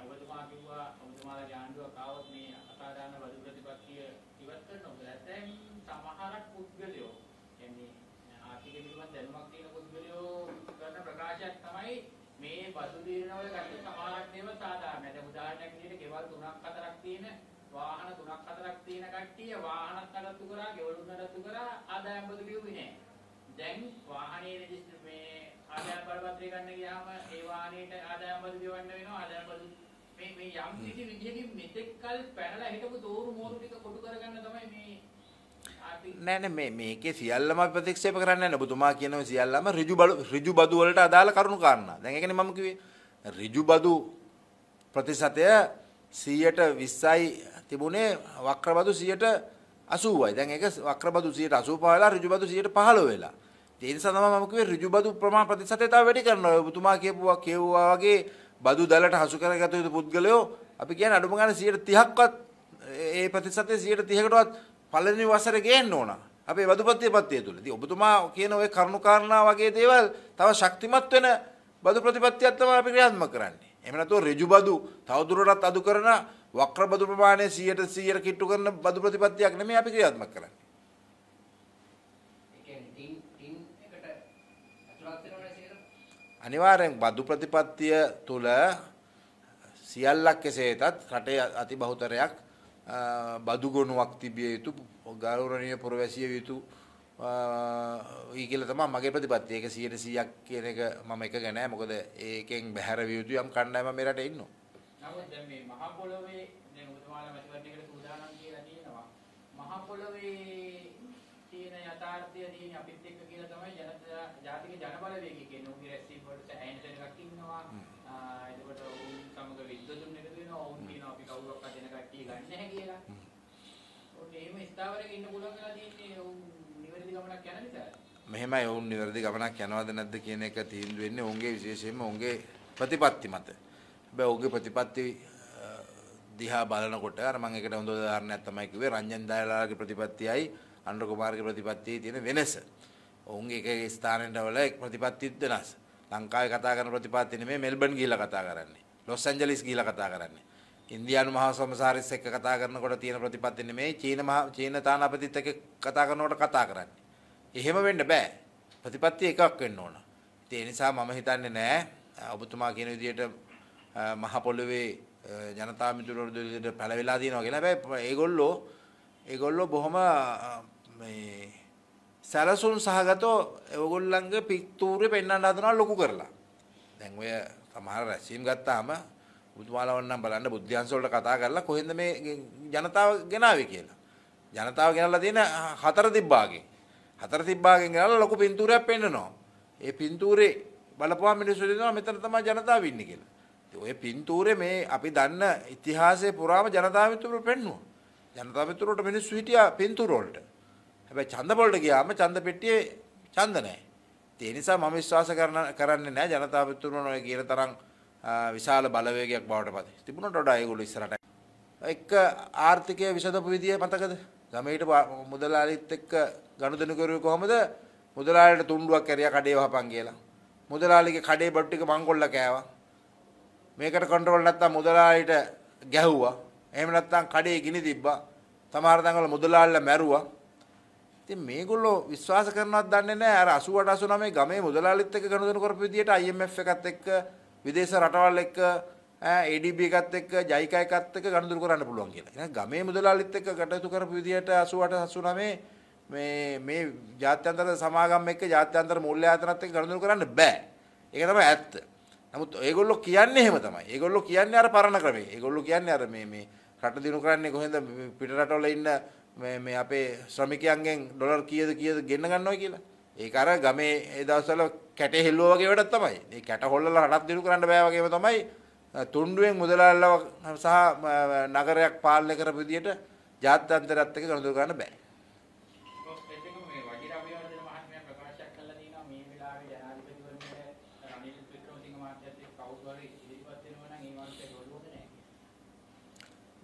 Speaker 2: තියෙන කට්ටිය වාහනත් නඩත්තු කරා, ගෙවලුත් නඩත්තු කරා, ආදායම් පොදු ලියුවේ නැහැ. දැන් වාහනේ රෙජිස්ටර් මේ ආදායම් බලපත්‍රය ගන්න ගියාම ඒ වාහනේට ආදායම් පොදු ගෙවන්න වෙනවා. ආදායම් පොදු මේ මේ යම් කිසි විදියකින් මෙතෙක් කල පැනලා හිටපු දෝරු මෝරු ටික කොටු කරගන්න තමයි මේ
Speaker 1: නෑ නෑ මේ මේකේ සියල්ලම අපි ප්‍රතික්ෂේප කරන්නේ නැහැ. ඔබතුමා කියනවා සියල්ලම ඍජු ඍජු බදු වලට අදාළ කරුණු කාරණා. දැන් ඒකනේ මම කිව්වේ ඍජු බදු ප්‍රතිශතය 100ට 20යි තිබුණේ වක්‍රබදු 80යි. දැන් ඒක වක්‍රබදු 185 වෙලා ඍජුබදු 115 වෙලා. ඒ නිසා තමයි මම කිව්වේ ඍජුබදු ප්‍රමාණ ප්‍රතිශතය තව වැඩි කරනවා. ඔබතුමා කියපුවා කියුවා වගේ බදු දලට හසු කරගත යුතු පුද්ගලයෝ අපි කියන්නේ අඩුම ගානේ 130ක්වත් ඒ ප්‍රතිශතය 130කටවත් පළවෙනි වසරේ ගේන්න ඕන. අපේ බදුපත්තිපත්තිය තුල. ඉතින් ඔබතුමා කියන ওই කරුණාකාරණා වගේ දේවල් තව ශක්තිමත් වෙන බදු ප්‍රතිපත්තියක් තමයි අපි ක්‍රියාත්මක කරන්නේ. එහෙම නැත්නම් ඍජු බදු තවදුරටත් අඩු කරන වක්‍ර බදු ප්‍රමාණය 100ට 100ට කිට්ටු කරන බදු ප්‍රතිපත්තියක් නෙමෙයි අපි ක්‍රියාත්මක කරන්නේ. අනිවාර්යෙන් බදු ප්‍රතිපත්තිය තුල සියල්ලක් කෙසේතත් රටේ අති බහුතරයක් බදු ගුණයක් තිබිය යුතු ගෞරවනීය පුරවැසිය යුතු ඒ කියලා තමයි මගේ ප්‍රතිපත්තිය. ඒක 100ක් කියන එක මම එක ගැනෑ. මොකද ඒකෙන් බැහැර විය යුතු යම් කණ්ඩායමක් මේ රටේ ඉන්නවා.
Speaker 2: නමුත් දැන් මේ මහ පොළොවේ දැන් ඔබතුමාලා මැතිවරණයකට සූදානම් කියලා තියෙනවා. මහ පොළොවේ තියෙන යථාර්ථය තියෙන අපිත් එක්ක කියලා තමයි ජනතා ජාතික ජනබලවේගය කියන උගේ රැස්වීම වලට ඇහෙන දෙනකක් ඉන්නවා. එතකොට ඔවුන් සමග විද්වතුන් එකතු වෙනවා. ඔවුන් කියනවා අපි කවුරක්වත් දෙන කට්ටිය ගන්න නැහැ කියලා. ඔන්න එහෙම ස්ථාවරයක ඉන්න පුළුවන් කියලා තියෙන්නේ නිවැරදි ගමනක් යන නිසාද?
Speaker 1: මෙහෙමයි ඔවුන් නිවැරදි ගමනක් යනවද නැද්ද කියන එක තීන්දුව වෙන්නේ ඔවුන්ගේ විශේෂයෙන්ම ඔවුන්ගේ ප්‍රතිපත්ති මත. හැබැයි ඔහුගේ ප්‍රතිපත්ති දිහා බලනකොට අර මම එකට හොඳ උදාහරණයක් තමයි කිව්වේ රංජන් දයාලාගේ ප්‍රතිපත්තියයි අනුර කුමාරගේ ප්‍රතිපත්තියේ තියෙන වෙනස. ඔවුන්ගේ එක එක ස්ථානෙට වල එක් ප්‍රතිපත්තිත් වෙනස්. ලංකාවේ කතා කරන ප්‍රතිපත්ති නෙමෙයි මෙල්බන් ගිහිල්ලා කතා කරන්නේ. ලොස් ඇන්ජලිස් ගිහිල්ලා කතා කරන්නේ. ඉන්දියානු මහා සමසාරිස් එක්ක කතා කරනකොට තියෙන ප්‍රතිපත්ති නෙමේ චීන මහා චීන තානාපතිත් එක්ක කතා කරනකොට කතා කරන්නේ. එහෙම වෙන්න බෑ. ප්‍රතිපත්ති එකක් වෙන්න ඕන. ඉතින් ඒ නිසා මම හිතන්නේ නෑ ඔබතුමා කියන විදිහට මහ පොළවේ ජනතා මිතුරවරු දෙවිදෙට පැලවිලා තියෙනවා කියලා. හැබැයි ඒගොල්ලෝ ඒගොල්ලෝ බොහොම මේ සැලසුම් සහගතව ඒගොල්ලන්ගේ පික්තූරේ පෙන්වන්න හදනවා ලොකු කරලා. දැන් ඔය සමහර රැස්වීම් ගත්තාම බුදුමාලාවන් නම් බලන්න බුද්ධාංශවලට කතා කරලා කොහෙන්ද මේ ජනතාව ගෙනාවේ කියලා. ජනතාව ගෙනල්ලා තියෙන හතර තිබ්බාගෙන්. හතර තිබ්බාගෙන් ගෙනල්ලා ලොකු පින්තූරයක් පෙන්නනවා. ඒ පින්තූරේ බලපුවා මිනිස්සු දෙනවා මෙතන තමයි ජනතාව ඉන්නේ කියලා. ඔය පින්තූරේ මේ අපි දන්න ඉතිහාසයේ පුරාම ජනතාව මිතුරු පෙන්නුවා. ජනතාව මිතුරුට මිනිස්සු හිටියා පින්තූර වලට. හැබැයි ඡන්ද වලට ගියාම ඡන්ද පෙට්ටියේ ඡන්ද නැහැ. ඒ නිසා මම විශ්වාස කරන්නේ නැහැ ජනතාව මිතුරුන ඔය කියන තරම් විශාල බලවේගයක් බවට පත් තිබුණට වඩා ඒගොල්ලෝ ඉස්සරහට එක්ක ආර්ථිකය විසඳපු විදිය මතකද? ළමයිට මුදලාලිත් එක්ක ගනුදෙනු කරුවේ කොහමද? මුදලාලිට තුණ්ඩුවක් ඇරියා කඩේ වහපන් කියලා. මුදලාලිගේ කඩේ බඩු ටික මංගොල්ල කෑවා. මේකට කන්ට්‍රෝල් නැත්තම් මුදලාලිට ගැහුවා. එහෙම නැත්තම් කඩේ ගිනි තිබ්බා. සමහර තැන්වල මුදලාලිලා මැරුවා. ඉතින් මේගොල්ලෝ විශ්වාස කරනවත් දන්නේ නැහැ. අර 88 89 ගමේ මුදලාලිත් එක්ක ගනුදෙනු කරපු විදියට IMF එකත් එක්ක විදේශ රටවල් එක්ක ADB එකත් එක්ක ජයිකා එකත් එක්ක ගනුදෙනු කරන්න පුළුවන් කියලා. එහෙනම් ගමේ මුදලාලිත් එක්ක කටයුතු කරපු විදිහට 88 89 මේ මේ ජාත්‍යන්තර සමාගම් එක්ක ජාත්‍යන්තර මූල්‍ය ආයතනත් එක්ක ගනුදෙනු කරන්න බෑ. ඒක තමයි ඇත්ත. නමුත් ඒගොල්ලෝ කියන්නේ එහෙම තමයි. ඒගොල්ලෝ කියන්නේ අර පරණ ක්‍රමේ. ඒගොල්ලෝ කියන්නේ අර මේ මේ රට දිනු කරන්නේ කොහෙන්ද පිට රටවල ඉන්න මේ මේ අපේ ශ්‍රමිකයන්ගෙන් ඩොලර් කීයද කීයද ගෙන්න ගන්නවා කියලා. ඒක අර ගමේ ඒ දවස්වල කැටේ හෙල්ලුවා වගේ වැඩක් තමයි. මේ කැට හොල්ලලා රටක් දිනු කරන්න බෑ වගේම තමයි තුණ්ඩුවෙන් මුදලාල්ලව සහ නගරයක් පාලනය කරපු විදියට ජාත්‍යන්තරයත් එක්ක ගනුදෙනු කරන්න බෑ.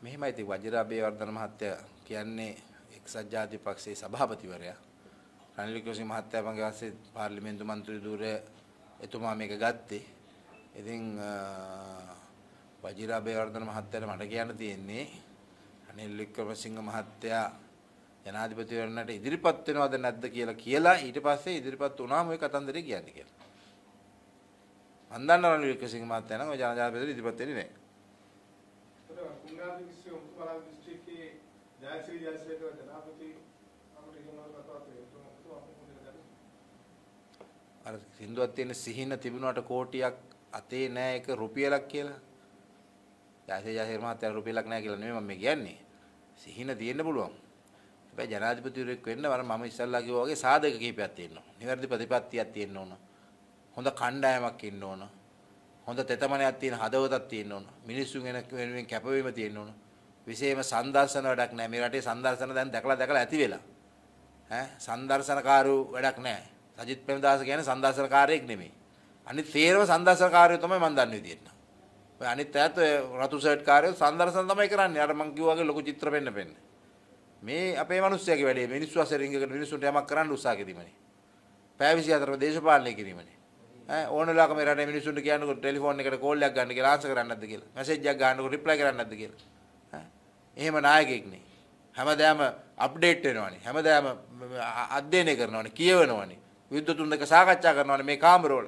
Speaker 1: මෙහෙමයි ඉතින් වජිරාබේ වර්ධන මහත්තයා කියන්නේ එක්සත් ජාතික පක්ෂයේ සභාපතිවරයා රනිල් වික්‍රමසිංහ මහත්තයා මගේ පස්සේ පාර්ලිමේන්තු මන්ත්‍රී ධූරය එතුමා මේක ගත්තේ. ඉතින් වජිරා බේවර්ධන මහත්තයාට මට කියන්න තියෙන්නේ රනිල් වික්‍රමසිංහ මහත්තයා ජනාධිපතිවරණයට ඉදිරිපත් වෙනවද නැද්ද කියලා කියලා ඊට පස්සේ ඉදිරිපත් වුණාම ওই කතන්දරේ කියන්නේ කියලා. මන් දන්නවා රනිල් වික්‍රමසිංහ මහත්තයා නම් ওই ජනාධිපතිවරණයට ඉදිරිපත් වෙන්නේ නැහැ. ඒක කුණාදී විශ්ව උපකලා දිස්ත්‍රික්කයේ ජයශ්‍රී ජයශ්‍රීට ජනාධිපති අර සින්දුවක් තියෙන සිහින තිබුණාට කෝටියක් අතේ නෑ ඒක රුපියලක් කියලා. යාසේ යාසේ මාතේ රුපියලක් නෑ කියලා නෙමෙයි මම කියන්නේ. සිහින තියෙන්න පුළුවන්. හැබැයි ජනාධිපතිවරයෙක් වෙන්න වර මම ඉස්සල්ලා කිව්වා වගේ සාධක කිහිපයක් තියෙනවා. නිවැරදි ප්‍රතිපත්තියක් තියෙන්න ඕන. හොඳ කණ්ඩායමක් ඉන්න ඕන. හොඳ තෙතමනයක් තියෙන හදවතක් තියෙන්න ඕන. මිනිස්සුන් වෙන වෙනුවෙන් කැපවීම තියෙන්න ඕන. විශේෂම සංදර්ශන වැඩක් නැහැ. මේ රටේ සංදර්ශන දැන් දැකලා දැකලා ඇති වෙලා. ඈ සංදර්ශනකාරෝ වැඩක් නැහැ. සජිත් ප්‍රේමදාස කියන්නේ සන්දර්ශනකාරයෙක් නෙමෙයි. අනිත් තේරම සන්දර්ශනකාරයෝ තමයි මම දන්න විදියට. ඔය අනිත් ඈත් ඔය රතු සර්ට් කාර්යෝ සන්දර්ශන තමයි කරන්නේ. අර මං කිව්වා වගේ ලොකු චිත්‍ර පෙන්න පෙන්න. මේ අපේ මිනිස්සුගේ වැඩේ මිනිස්සු අසර රින්ගකට මිනිස්සුන්ට යමක් කරන්න උත්සාහ කිරීමනේ. පැය 24ම දේශපාලනය කිරීමනේ. ඈ ඕන වෙලාවක මේ රටේ මිනිස්සුන්ට කියන්නකො ටෙලිෆෝන් එකට කෝල් එකක් ගන්න කියලා ආන්සර් කරන්නේ නැද්ද කියලා. මැසේජ් එකක් ගන්නකො රිප්ලයි කරන්නේ නැද්ද කියලා. ඈ එහෙම නායකයෙක් නේ. හැමදාම අප්ඩේට් වෙනවනේ. හැමදාම අධ්‍යයනය කරනවනේ. කියවනවනේ. විද්වතුන් දෙක සාකච්ඡා කරනවානේ මේ කාමරවල.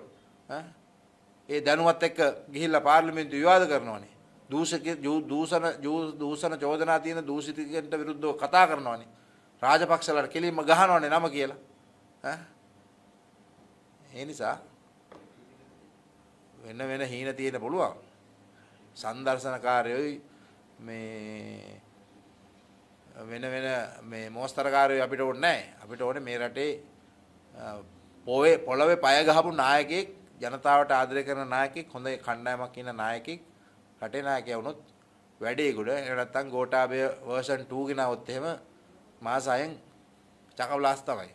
Speaker 1: ඒ දැනුවත් එක්ක ගිහිල්ලා පාර්ලිමේන්තු විවාද කරනවානේ. දූෂක දූෂණ දූෂණ චෝදනා තියෙන දූෂිතකන්ට විරුද්ධව කතා කරනවානේ. රාජපක්ෂලට කෙලින්ම ගහනවානේ නම කියලා. ඒ නිසා වෙන වෙන හීන තියෙන පුළුවන්. සංදර්ශනකාරයෝයි මේ වෙන වෙන මේ මෝස්තරකාරයෝ අපිට ඕනේ නැහැ. අපිට ඕනේ මේ රටේ පොවේ පොළවේ පය ගහපු නායකයෙක් ජනතාවට ආදරය කරන නායකයෙක් හොඳ කණ්ඩායමක් ඉන්න නායකයෙක් රටේ නායකයා වුණොත් වැඩේ ගොඩ එහෙම නැත්නම් ගෝඨාභය වර්ෂන් 2 ගෙනාවොත් එහෙම මාස 6න් චකබ්ලාස් තමයි